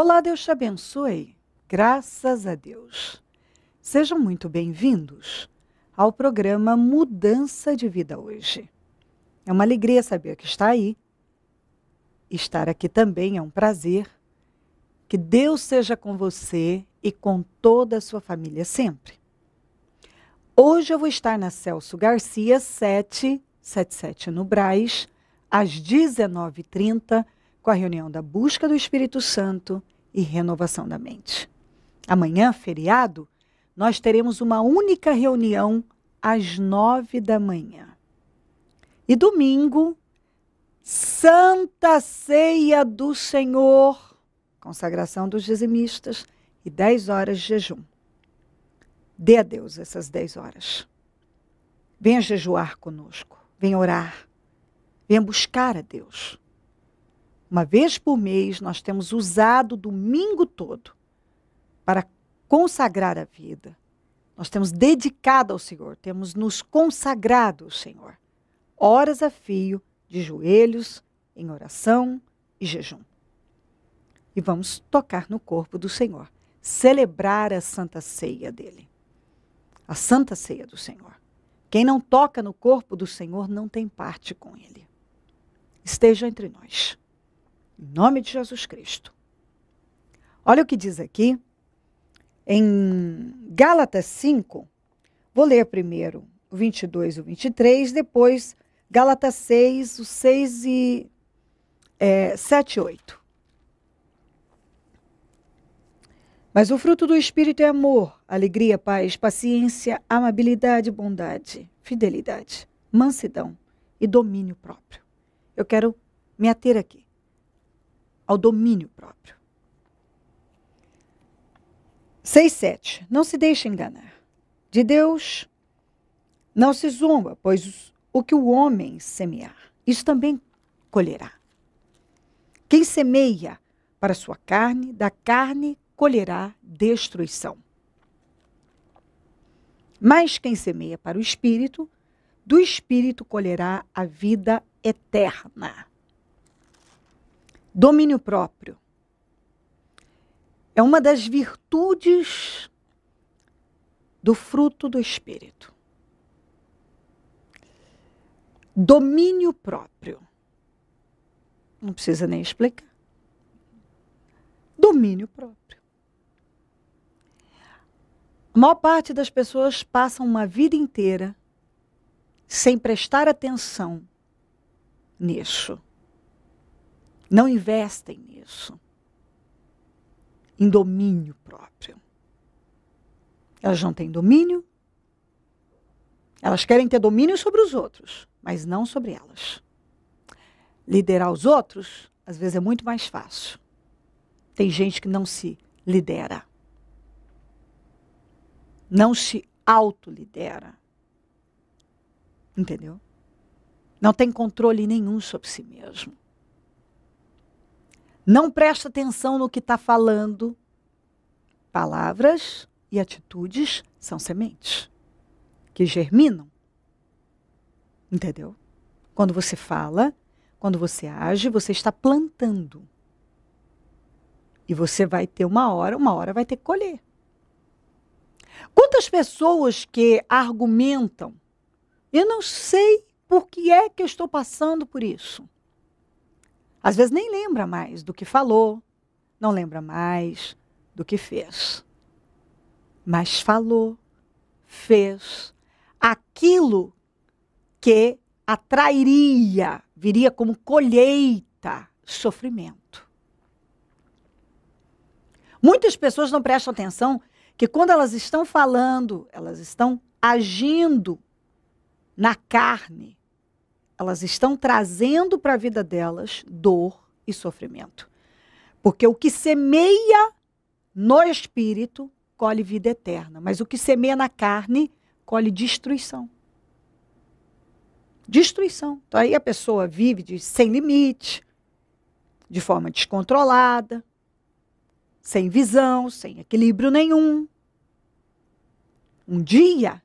Olá, Deus te abençoe. Graças a Deus. Sejam muito bem-vindos ao programa Mudança de Vida hoje. É uma alegria saber que está aí. Estar aqui também é um prazer. Que Deus seja com você e com toda a sua família sempre. Hoje eu vou estar na Celso Garcia 777 no Braz, às 19h30 com a reunião da busca do Espírito Santo e renovação da mente. Amanhã, feriado, nós teremos uma única reunião às nove da manhã. E domingo, Santa Ceia do Senhor, consagração dos dizimistas e dez horas de jejum. Dê a Deus essas dez horas. Venha jejuar conosco, venha orar, venha buscar a Deus. Uma vez por mês, nós temos usado o domingo todo para consagrar a vida. Nós temos dedicado ao Senhor, temos nos consagrado ao Senhor. Horas a fio, de joelhos, em oração e jejum. E vamos tocar no corpo do Senhor, celebrar a santa ceia dele. A santa ceia do Senhor. Quem não toca no corpo do Senhor não tem parte com ele. Esteja entre nós. Em nome de Jesus Cristo. Olha o que diz aqui em Gálatas 5. Vou ler primeiro o 22 e o 23, depois Gálatas 6, o 6 e é, 7 e 8. Mas o fruto do Espírito é amor, alegria, paz, paciência, amabilidade, bondade, fidelidade, mansidão e domínio próprio. Eu quero me ater aqui ao domínio próprio. 6.7. Não se deixe enganar. De Deus não se zomba, pois o que o homem semear, isso também colherá. Quem semeia para sua carne, da carne colherá destruição. Mas quem semeia para o espírito, do espírito colherá a vida eterna. Domínio próprio. É uma das virtudes do fruto do Espírito. Domínio próprio. Não precisa nem explicar. Domínio próprio. A maior parte das pessoas passam uma vida inteira sem prestar atenção nisso não investem nisso, em domínio próprio. Elas não têm domínio, elas querem ter domínio sobre os outros, mas não sobre elas. Liderar os outros, às vezes, é muito mais fácil. Tem gente que não se lidera, não se autolidera. Entendeu? Não tem controle nenhum sobre si mesmo. Não presta atenção no que está falando. Palavras e atitudes são sementes que germinam. Entendeu? Quando você fala, quando você age, você está plantando. E você vai ter uma hora, uma hora vai ter que colher. Quantas pessoas que argumentam, eu não sei por que é que eu estou passando por isso. Às vezes nem lembra mais do que falou, não lembra mais do que fez. Mas falou, fez aquilo que atrairia, viria como colheita, sofrimento. Muitas pessoas não prestam atenção que quando elas estão falando, elas estão agindo na carne, elas estão trazendo para a vida delas dor e sofrimento. Porque o que semeia no espírito colhe vida eterna, mas o que semeia na carne colhe destruição. Destruição. Então aí a pessoa vive de, sem limite, de forma descontrolada, sem visão, sem equilíbrio nenhum. Um dia,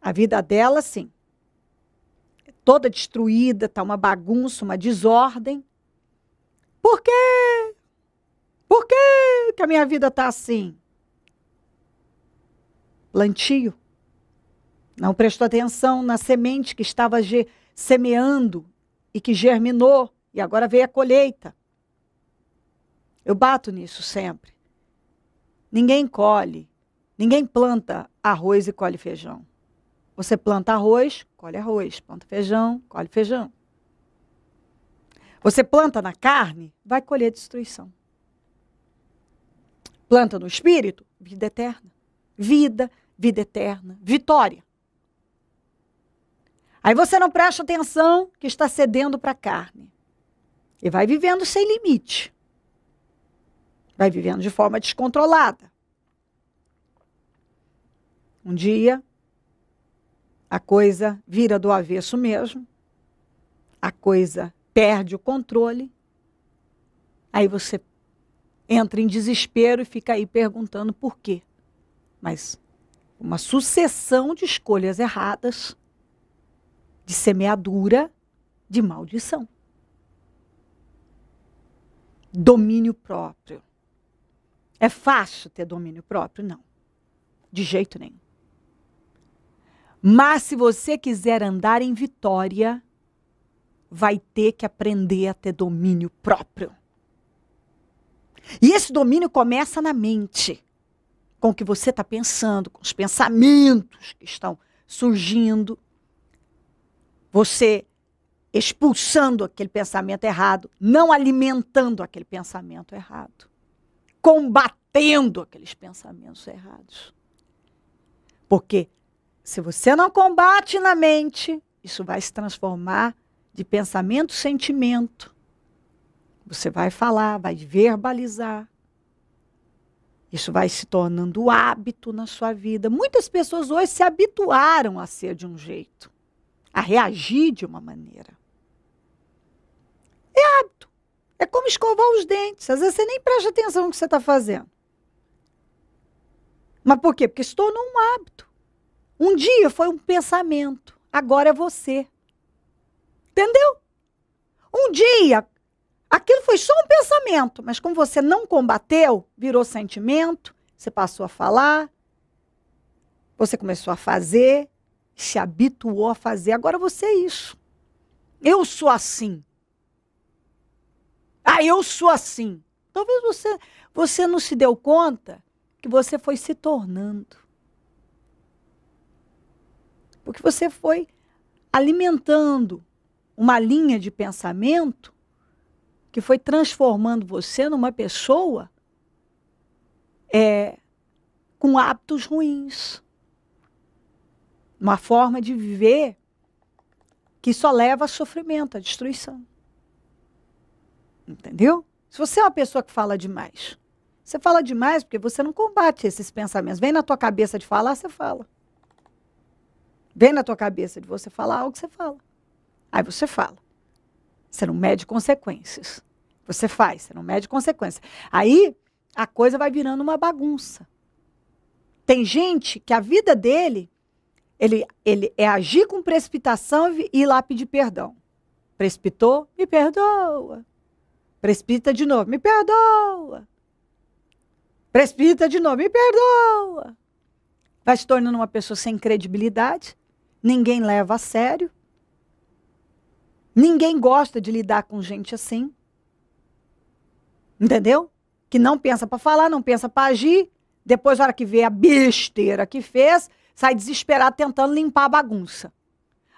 a vida dela, sim, toda destruída, está uma bagunça, uma desordem. Por quê? Por quê que a minha vida está assim? Plantio. Não prestou atenção na semente que estava semeando e que germinou, e agora veio a colheita. Eu bato nisso sempre. Ninguém colhe, ninguém planta arroz e colhe feijão. Você planta arroz, colhe arroz. Planta feijão, colhe feijão. Você planta na carne, vai colher destruição. Planta no espírito, vida eterna. Vida, vida eterna, vitória. Aí você não presta atenção que está cedendo para a carne. E vai vivendo sem limite. Vai vivendo de forma descontrolada. Um dia a coisa vira do avesso mesmo, a coisa perde o controle, aí você entra em desespero e fica aí perguntando por quê. Mas uma sucessão de escolhas erradas, de semeadura, de maldição. Domínio próprio. É fácil ter domínio próprio? Não. De jeito nenhum. Mas se você quiser andar em vitória, vai ter que aprender a ter domínio próprio. E esse domínio começa na mente, com o que você está pensando, com os pensamentos que estão surgindo. Você expulsando aquele pensamento errado, não alimentando aquele pensamento errado, combatendo aqueles pensamentos errados. Porque se você não combate na mente, isso vai se transformar de pensamento, sentimento. Você vai falar, vai verbalizar. Isso vai se tornando hábito na sua vida. Muitas pessoas hoje se habituaram a ser de um jeito, a reagir de uma maneira. É hábito. É como escovar os dentes. Às vezes você nem presta atenção no que você está fazendo. Mas por quê? Porque se tornou um hábito. Um dia foi um pensamento, agora é você. Entendeu? Um dia, aquilo foi só um pensamento, mas como você não combateu, virou sentimento, você passou a falar, você começou a fazer, se habituou a fazer. Agora você é isso. Eu sou assim. Ah, eu sou assim. Talvez você, você não se deu conta que você foi se tornando. Porque você foi alimentando uma linha de pensamento que foi transformando você numa pessoa é, com hábitos ruins. Uma forma de viver que só leva a sofrimento, a destruição. Entendeu? Se você é uma pessoa que fala demais, você fala demais porque você não combate esses pensamentos. Vem na tua cabeça de falar, você fala vem na tua cabeça de você falar algo, você fala. Aí você fala. Você não mede consequências. Você faz, você não mede consequências. Aí a coisa vai virando uma bagunça. Tem gente que a vida dele, ele, ele é agir com precipitação e ir lá pedir perdão. Precipitou, me perdoa. Precipita de novo, me perdoa. Precipita de novo, me perdoa. Vai se tornando uma pessoa sem credibilidade, ninguém leva a sério, ninguém gosta de lidar com gente assim. Entendeu? Que não pensa para falar, não pensa para agir, depois, na hora que vê a besteira que fez, sai desesperado tentando limpar a bagunça.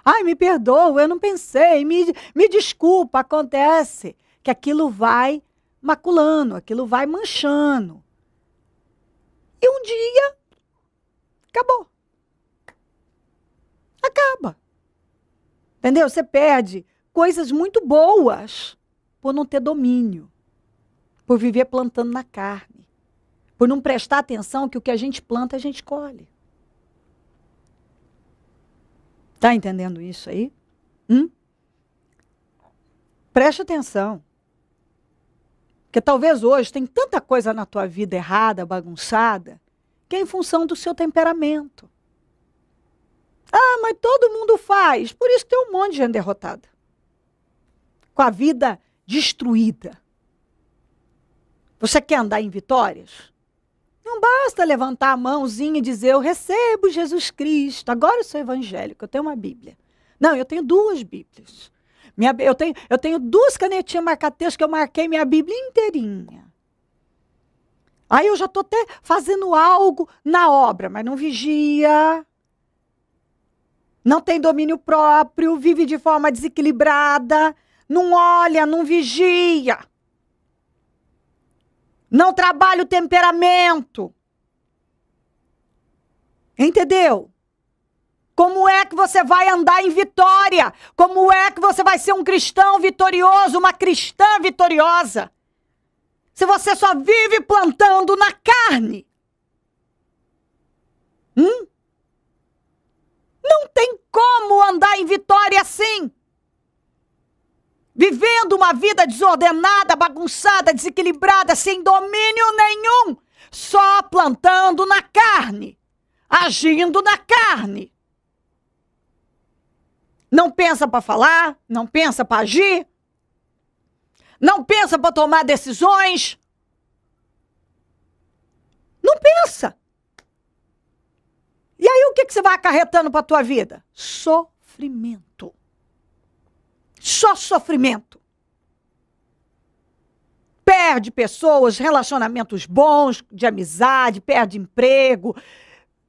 Ai, me perdoa, eu não pensei, me, me desculpa, acontece. Que aquilo vai maculando, aquilo vai manchando. E um dia, acabou acaba. Entendeu? Você perde coisas muito boas por não ter domínio, por viver plantando na carne, por não prestar atenção que o que a gente planta a gente colhe. Tá entendendo isso aí? Hum? Preste atenção. Porque talvez hoje tem tanta coisa na tua vida errada, bagunçada, que é em função do seu temperamento. Ah, mas todo mundo faz. Por isso tem um monte de gente derrotada. Com a vida destruída. Você quer andar em vitórias? Não basta levantar a mãozinha e dizer: Eu recebo Jesus Cristo. Agora eu sou evangélico, eu tenho uma Bíblia. Não, eu tenho duas Bíblias. Minha, eu, tenho, eu tenho duas canetinhas marcatextas que eu marquei minha Bíblia inteirinha. Aí eu já estou até fazendo algo na obra, mas não vigia, não tem domínio próprio, vive de forma desequilibrada, não olha, não vigia, não trabalha o temperamento. Entendeu? Como é que você vai andar em vitória? Como é que você vai ser um cristão vitorioso, uma cristã vitoriosa? Se você só vive plantando na carne. Hum? Não tem como andar em vitória assim. Vivendo uma vida desordenada, bagunçada, desequilibrada, sem domínio nenhum, só plantando na carne, agindo na carne. Não pensa para falar, não pensa para agir, não pensa para tomar decisões. Não pensa. E aí o que, que você vai acarretando para a tua vida? Sofrimento. Só sofrimento. Perde pessoas, relacionamentos bons, de amizade, perde emprego.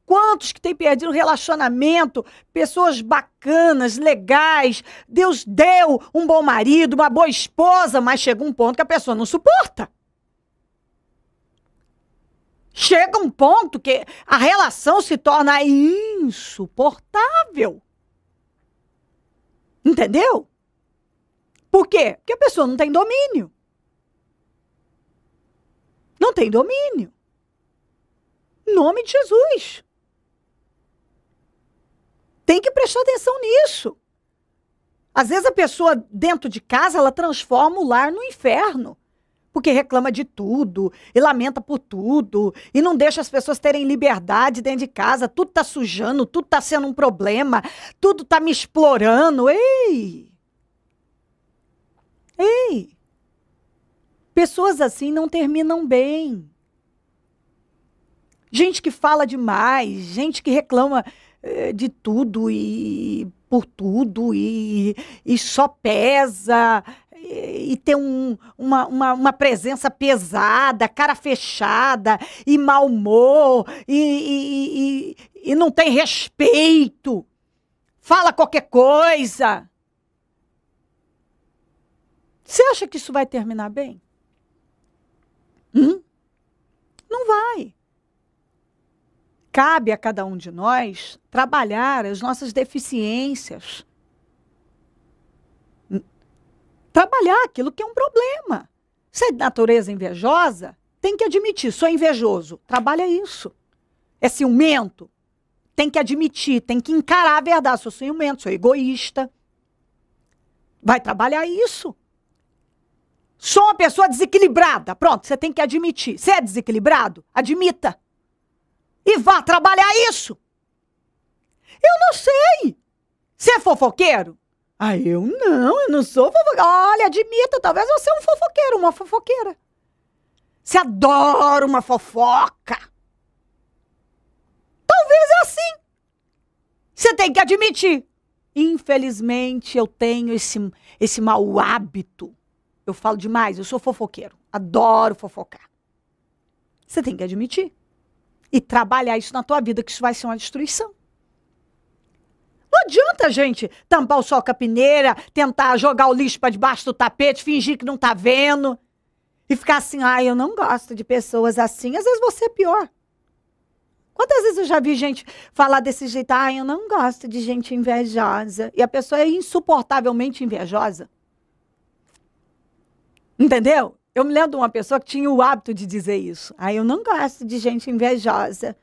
Quantos que têm perdido relacionamento, pessoas bacanas, legais, Deus deu um bom marido, uma boa esposa, mas chega um ponto que a pessoa não suporta. Chega um ponto que a relação se torna insuportável. Entendeu? Por quê? Porque a pessoa não tem domínio. Não tem domínio. Em nome de Jesus. Tem que prestar atenção nisso. Às vezes a pessoa dentro de casa, ela transforma o lar no inferno porque reclama de tudo e lamenta por tudo e não deixa as pessoas terem liberdade dentro de casa. Tudo tá sujando, tudo tá sendo um problema, tudo tá me explorando. Ei! Ei! Pessoas assim não terminam bem. Gente que fala demais, gente que reclama eh, de tudo e por tudo e, e só pesa e, ter um, uma, uma, uma, presença pesada, cara fechada, e mau humor, e, e, e, e não tem respeito, fala qualquer coisa. Você acha que isso vai terminar bem? Hum? Não vai. Cabe a cada um de nós trabalhar as nossas deficiências trabalhar aquilo que é um problema. Você é de natureza invejosa, tem que admitir, sou invejoso, trabalha isso. É ciumento, tem que admitir, tem que encarar a verdade, sou ciumento, sou egoísta. Vai trabalhar isso. Sou uma pessoa desequilibrada. Pronto, você tem que admitir. Você é desequilibrado? Admita. E vá trabalhar isso. Eu não sei. Você é fofoqueiro? Ah, eu não, eu não sou fofoqueira. Olha, admita, talvez você é um fofoqueiro, uma fofoqueira. Você adora uma fofoca. Talvez é assim. Você tem que admitir. Infelizmente, eu tenho esse, esse mau hábito. Eu falo demais, eu sou fofoqueiro. Adoro fofocar. Você tem que admitir. E trabalhar isso na tua vida, que isso vai ser uma destruição adianta, gente, tampar o sol com a peneira, tentar jogar o lixo para debaixo do tapete, fingir que não tá vendo. E ficar assim, ah, eu não gosto de pessoas assim. Às vezes você é pior. Quantas vezes eu já vi gente falar desse jeito, ah, eu não gosto de gente invejosa. E a pessoa é insuportavelmente invejosa. Entendeu? Eu me lembro de uma pessoa que tinha o hábito de dizer isso. Ah, eu não gosto de gente invejosa.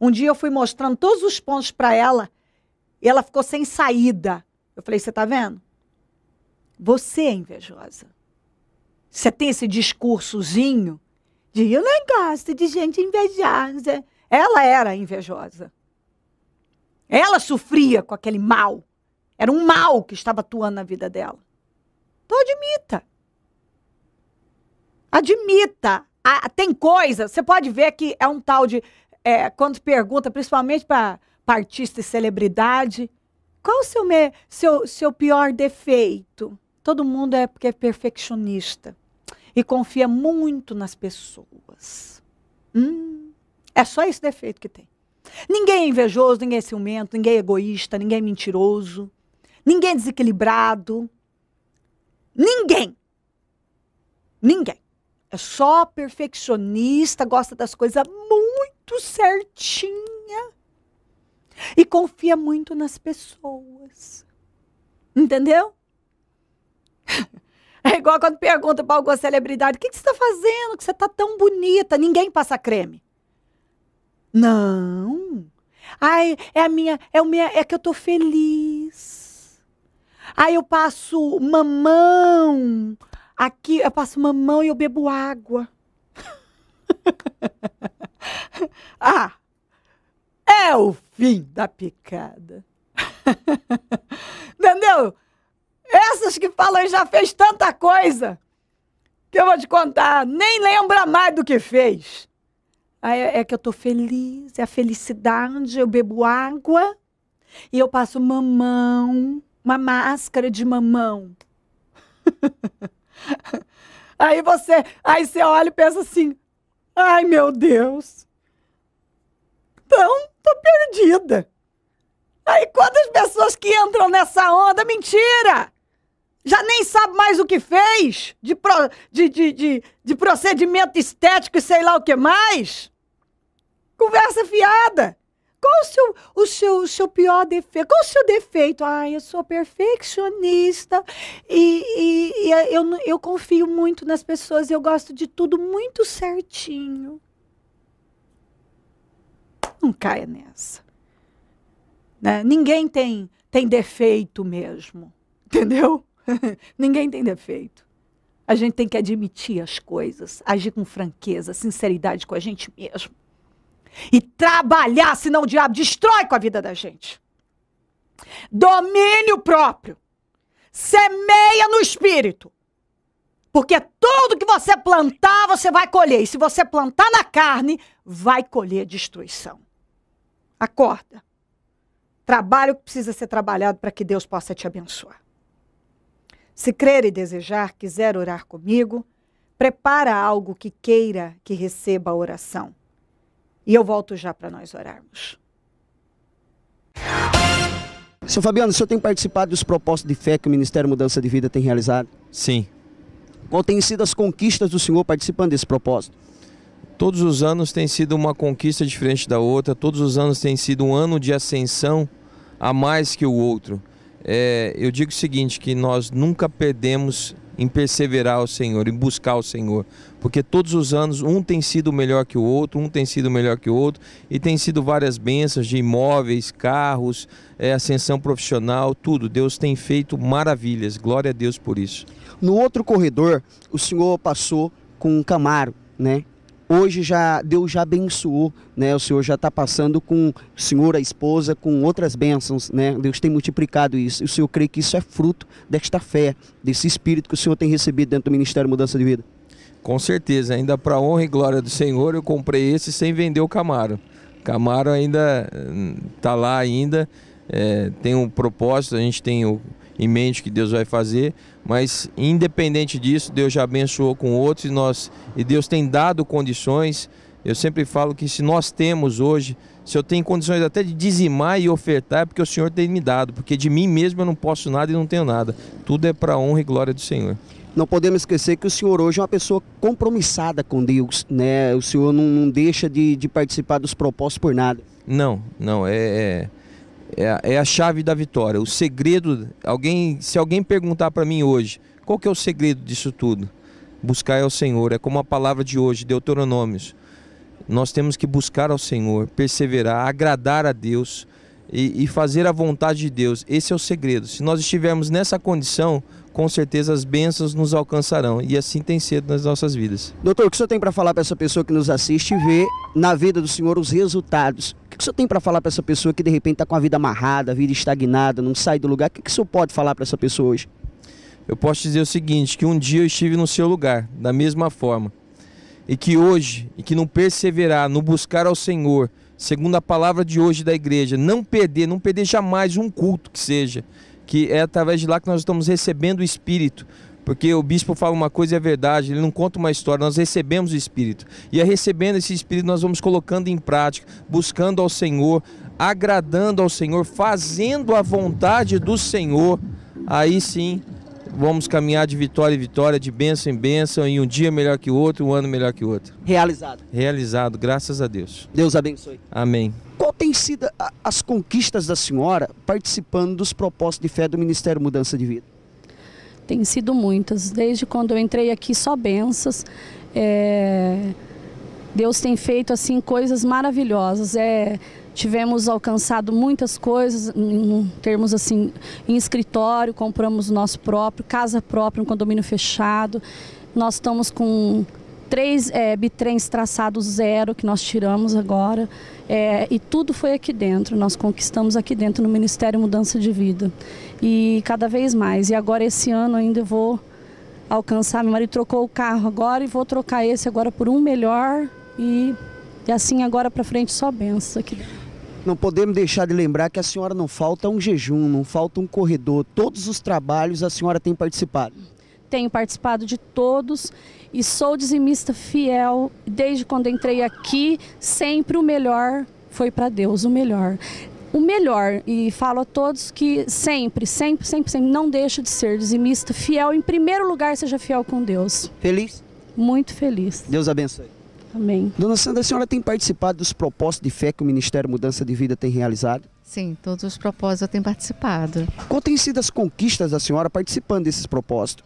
Um dia eu fui mostrando todos os pontos para ela e ela ficou sem saída. Eu falei: Você está vendo? Você é invejosa. Você tem esse discursozinho de eu não gosto de gente invejosa. Ela era invejosa. Ela sofria com aquele mal. Era um mal que estava atuando na vida dela. Então admita. Admita. Ah, tem coisa, você pode ver que é um tal de. É, quando pergunta, principalmente para artista e celebridade. Qual o seu, me, seu, seu pior defeito? Todo mundo é porque é perfeccionista e confia muito nas pessoas. Hum, é só esse defeito que tem. Ninguém é invejoso, ninguém é ciumento, ninguém é egoísta, ninguém é mentiroso, ninguém é desequilibrado. Ninguém. Ninguém. É só perfeccionista, gosta das coisas muito certinha e confia muito nas pessoas. Entendeu? É igual quando pergunta para alguma celebridade: o que, que você está fazendo? Que você está tão bonita, ninguém passa creme. Não. Ai, é a minha, é o minha, é que eu tô feliz. Ai, eu passo mamão. Aqui eu passo mamão e eu bebo água. ah, é o fim da picada. Entendeu? Essas que falam já fez tanta coisa que eu vou te contar, nem lembra mais do que fez. Aí é, é que eu tô feliz, é a felicidade, eu bebo água e eu passo mamão, uma máscara de mamão. aí você, aí você olha e pensa assim: "Ai, meu Deus, então, tô perdida. Aí quantas pessoas que entram nessa onda? Mentira! Já nem sabe mais o que fez de, pro, de, de, de, de procedimento estético e sei lá o que mais. Conversa fiada. Qual o seu, o seu, o seu pior defeito? Qual o seu defeito? Ah, eu sou perfeccionista e, e, e eu, eu confio muito nas pessoas e eu gosto de tudo muito certinho caia nessa. Né? Ninguém tem, tem defeito mesmo, entendeu? Ninguém tem defeito. A gente tem que admitir as coisas, agir com franqueza, sinceridade com a gente mesmo. E trabalhar, senão o diabo destrói com a vida da gente. Domínio próprio. Semeia no espírito. Porque tudo que você plantar, você vai colher. E se você plantar na carne, vai colher destruição. Acorda. Trabalho o que precisa ser trabalhado para que Deus possa te abençoar. Se crer e desejar, quiser orar comigo, prepara algo que queira que receba a oração. E eu volto já para nós orarmos. Seu Fabiano, o senhor tem participado dos propósitos de fé que o Ministério Mudança de Vida tem realizado? Sim. Qual tem sido as conquistas do senhor participando desse propósito? Todos os anos tem sido uma conquista diferente da outra, todos os anos tem sido um ano de ascensão a mais que o outro. É, eu digo o seguinte, que nós nunca perdemos em perseverar ao Senhor, em buscar o Senhor, porque todos os anos um tem sido melhor que o outro, um tem sido melhor que o outro, e tem sido várias bênçãos de imóveis, carros, é, ascensão profissional, tudo. Deus tem feito maravilhas, glória a Deus por isso. No outro corredor, o Senhor passou com um Camaro, né? hoje já Deus já abençoou, né? O Senhor já está passando com o Senhor, a esposa, com outras bênçãos, né? Deus tem multiplicado isso. E o Senhor crê que isso é fruto desta fé, desse espírito que o Senhor tem recebido dentro do Ministério Mudança de Vida. Com certeza, ainda para honra e glória do Senhor, eu comprei esse sem vender o Camaro. Camaro ainda está hum, lá ainda, é, tem um propósito, a gente tem o em mente que Deus vai fazer, mas independente disso, Deus já abençoou com outros e nós e Deus tem dado condições. Eu sempre falo que se nós temos hoje, se eu tenho condições até de dizimar e ofertar, é porque o Senhor tem me dado, porque de mim mesmo eu não posso nada e não tenho nada. Tudo é para a honra e glória do Senhor. Não podemos esquecer que o senhor hoje é uma pessoa compromissada com Deus, né? O senhor não, não deixa de, de, participar dos propósitos por nada. Não, não, é, é é, é a chave da vitória. O segredo, alguém, se alguém perguntar para mim hoje, qual que é o segredo disso tudo? Buscar é o Senhor, é como a palavra de hoje, Deuteronômios. Nós temos que buscar ao Senhor, perseverar, agradar a Deus e, e fazer a vontade de Deus. Esse é o segredo. Se nós estivermos nessa condição, com certeza as bênçãos nos alcançarão e assim tem sido nas nossas vidas. Doutor, o que o senhor tem para falar para essa pessoa que nos assiste e vê na vida do senhor os resultados que o senhor tem para falar para essa pessoa que de repente está com a vida amarrada, a vida estagnada, não sai do lugar? O que, que o senhor pode falar para essa pessoa hoje? Eu posso dizer o seguinte, que um dia eu estive no seu lugar, da mesma forma. E que hoje, e que não perseverar, não buscar ao Senhor, segundo a palavra de hoje da igreja, não perder, não perder jamais um culto que seja, que é através de lá que nós estamos recebendo o Espírito, porque o bispo fala uma coisa e é verdade, ele não conta uma história, nós recebemos o Espírito. E é recebendo esse Espírito nós vamos colocando em prática, buscando ao Senhor, agradando ao Senhor, fazendo a vontade do Senhor. Aí sim vamos caminhar de vitória em vitória, de bênção em bênção, e um dia melhor que o outro, um ano melhor que o outro. Realizado. Realizado, graças a Deus. Deus abençoe. Amém. Qual tem sido as conquistas da senhora participando dos propósitos de fé do Ministério Mudança de Vida? Tem sido muitas. Desde quando eu entrei aqui, só benças. É... Deus tem feito assim coisas maravilhosas. É, tivemos alcançado muitas coisas em termos assim em escritório, compramos nosso próprio, casa própria, um condomínio fechado. Nós estamos com três é, bitrens traçados zero que nós tiramos agora. É, e tudo foi aqui dentro, nós conquistamos aqui dentro no Ministério Mudança de Vida. E cada vez mais. E agora esse ano ainda eu vou alcançar, meu marido trocou o carro agora e vou trocar esse agora por um melhor e, e assim agora para frente só benção aqui dentro. Não podemos deixar de lembrar que a senhora não falta um jejum, não falta um corredor. Todos os trabalhos a senhora tem participado tenho participado de todos e sou dizimista fiel. Desde quando entrei aqui, sempre o melhor foi para Deus, o melhor. O melhor, e falo a todos que sempre, sempre, sempre, sempre, não deixo de ser dizimista fiel. Em primeiro lugar, seja fiel com Deus. Feliz? Muito feliz. Deus abençoe. Amém. Dona Sandra, a senhora tem participado dos propósitos de fé que o Ministério Mudança de Vida tem realizado? Sim, todos os propósitos eu tenho participado. Qual tem sido as conquistas da senhora participando desses propósitos?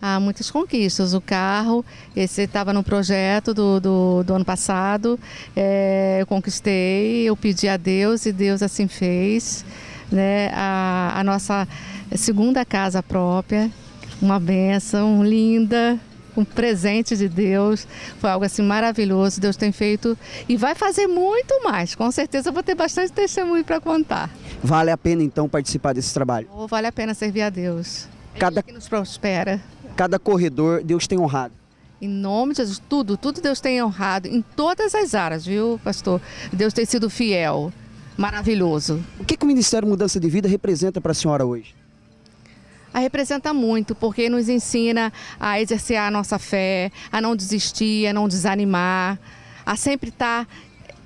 há muitas conquistas. O carro, esse estava no projeto do, do, do ano passado, é, eu conquistei, eu pedi a Deus e Deus assim fez. Né? A, a nossa segunda casa própria, uma bênção linda, um presente de Deus. Foi algo assim maravilhoso. Deus tem feito e vai fazer muito mais. Com certeza eu vou ter bastante testemunho para contar. Vale a pena então participar desse trabalho? Ou vale a pena servir a Deus. Cada... Ele é que nos prospera cada corredor Deus tem honrado. Em nome de Jesus, tudo, tudo Deus tem honrado em todas as áreas, viu, pastor? Deus tem sido fiel, maravilhoso. O que, que o Ministério Mudança de Vida representa para a senhora hoje? A ah, representa muito, porque nos ensina a exercer a nossa fé, a não desistir, a não desanimar, a sempre estar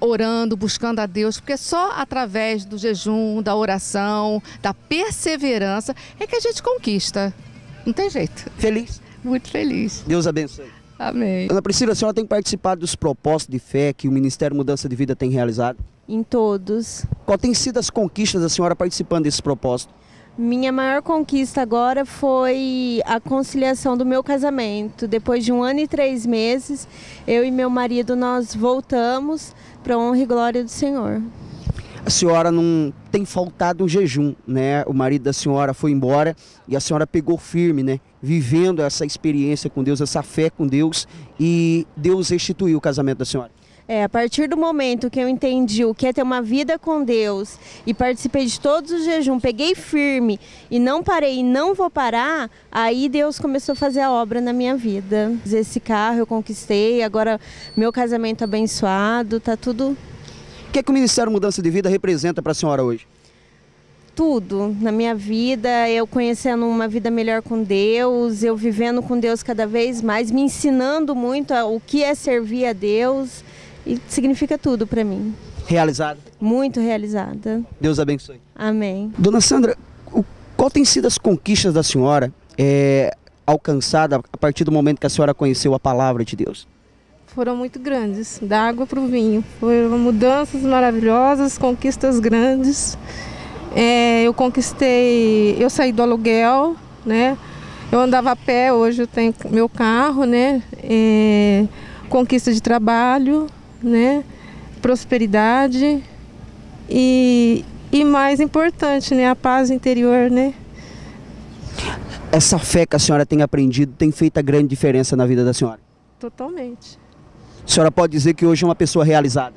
orando, buscando a Deus, porque só através do jejum, da oração, da perseverança é que a gente conquista. Não tem jeito. Feliz? Muito feliz. Deus abençoe. Amém. Ana Priscila, a senhora tem participado dos propósitos de fé que o Ministério Mudança de Vida tem realizado? Em todos. Qual tem sido as conquistas da senhora participando desse propósito? Minha maior conquista agora foi a conciliação do meu casamento. Depois de um ano e três meses, eu e meu marido nós voltamos para a honra e glória do Senhor a senhora não tem faltado um jejum, né? O marido da senhora foi embora e a senhora pegou firme, né? Vivendo essa experiência com Deus, essa fé com Deus e Deus restituiu o casamento da senhora. É, a partir do momento que eu entendi o que é ter uma vida com Deus e participei de todos os jejum, peguei firme e não parei e não vou parar, aí Deus começou a fazer a obra na minha vida. Esse carro eu conquistei, agora meu casamento abençoado, tá tudo o que, é que o Ministério Mudança de Vida representa para a senhora hoje? Tudo na minha vida, eu conhecendo uma vida melhor com Deus, eu vivendo com Deus cada vez mais, me ensinando muito o que é servir a Deus, e significa tudo para mim. Realizada? Muito realizada. Deus abençoe. Amém. Dona Sandra, qual tem sido as conquistas da senhora é, alcançada a partir do momento que a senhora conheceu a palavra de Deus? foram muito grandes, da água para o vinho. Foram mudanças maravilhosas, conquistas grandes. É, eu conquistei, eu saí do aluguel, né? Eu andava a pé, hoje eu tenho meu carro, né? É, conquista de trabalho, né? Prosperidade e, e mais importante, né? A paz interior, né? Essa fé que a senhora tem aprendido tem feito a grande diferença na vida da senhora? Totalmente. A senhora pode dizer que hoje é uma pessoa realizada?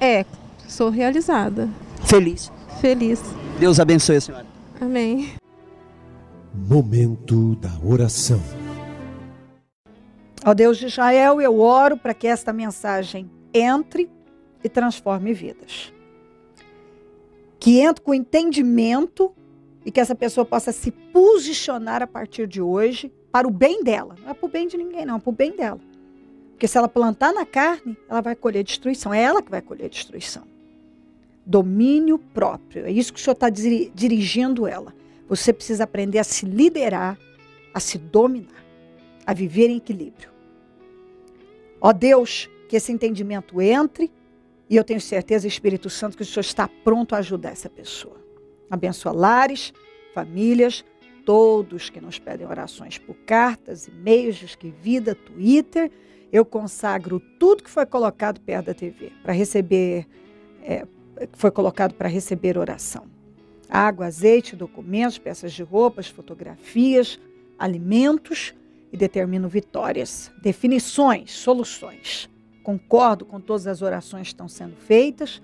É, sou realizada. Feliz? Feliz. Deus abençoe a senhora. Amém. Momento da oração. Ó Deus de Israel, eu oro para que esta mensagem entre e transforme vidas. Que entre com entendimento e que essa pessoa possa se posicionar a partir de hoje para o bem dela. Não é para o bem de ninguém, não, é para o bem dela porque se ela plantar na carne, ela vai colher destruição. É ela que vai colher destruição. Domínio próprio. É isso que o Senhor está dirigindo ela. Você precisa aprender a se liderar, a se dominar, a viver em equilíbrio. Ó Deus, que esse entendimento entre e eu tenho certeza, Espírito Santo, que o Senhor está pronto a ajudar essa pessoa. Abençoa lares, famílias, todos que nos pedem orações por cartas, e-mails, vida, Twitter eu consagro tudo que foi colocado perto da TV para receber, é, foi colocado para receber oração. Água, azeite, documentos, peças de roupas, fotografias, alimentos e determino vitórias, definições, soluções. Concordo com todas as orações que estão sendo feitas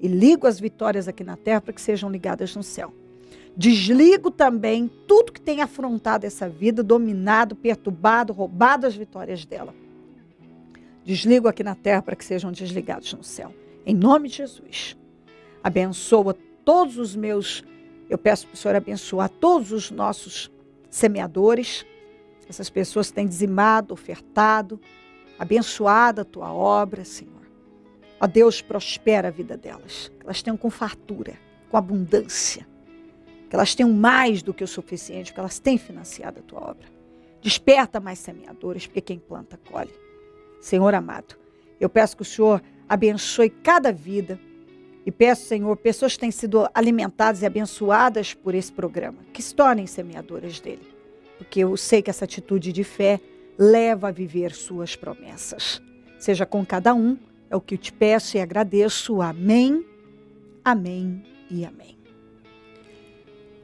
e ligo as vitórias aqui na terra para que sejam ligadas no céu. Desligo também tudo que tem afrontado essa vida, dominado, perturbado, roubado as vitórias dela. Desligo aqui na terra para que sejam desligados no céu. Em nome de Jesus. Abençoa todos os meus. Eu peço para o Senhor abençoar todos os nossos semeadores, essas pessoas que têm dizimado, ofertado. Abençoada a tua obra, Senhor. Ó Deus, prospera a vida delas. Que elas tenham com fartura, com abundância. Que elas tenham mais do que o suficiente, que elas têm financiado a tua obra. Desperta mais semeadores, porque quem planta colhe. Senhor amado, eu peço que o Senhor abençoe cada vida e peço, Senhor, pessoas que têm sido alimentadas e abençoadas por esse programa, que se tornem semeadoras dele, porque eu sei que essa atitude de fé leva a viver suas promessas. Seja com cada um, é o que eu te peço e agradeço. Amém, amém e amém.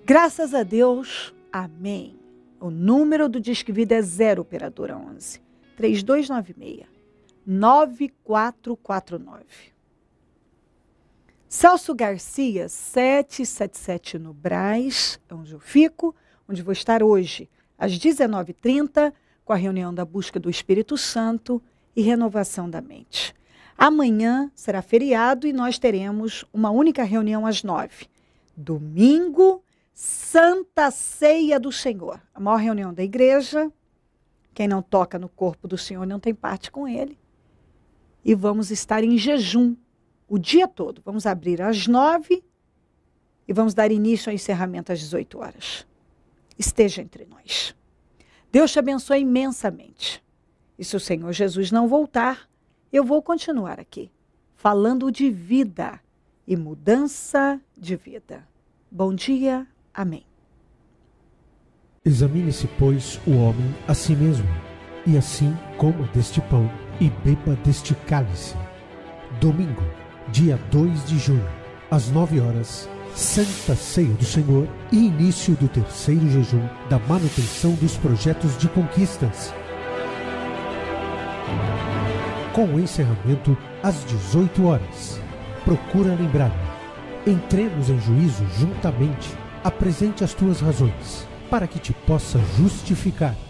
Graças a Deus, amém. O número do Disque Vida é 0, operadora 11. 3296 9449. Celso Garcia, 777 no Braz, é onde eu fico, onde vou estar hoje, às 19h30, com a reunião da busca do Espírito Santo e renovação da mente. Amanhã será feriado e nós teremos uma única reunião às 9. Domingo, Santa Ceia do Senhor, a maior reunião da igreja, quem não toca no corpo do Senhor não tem parte com ele. E vamos estar em jejum o dia todo. Vamos abrir às nove e vamos dar início ao encerramento às 18 horas. Esteja entre nós. Deus te abençoe imensamente. E se o Senhor Jesus não voltar, eu vou continuar aqui, falando de vida e mudança de vida. Bom dia, amém. Examine-se, pois, o homem a si mesmo, e assim coma deste pão e beba deste cálice. Domingo, dia 2 de junho, às 9 horas, Santa Ceia do Senhor e início do terceiro jejum da manutenção dos projetos de conquistas. Com o encerramento às 18 horas. Procura lembrar-me. Entremos em juízo juntamente. Apresente as tuas razões para que te possa justificar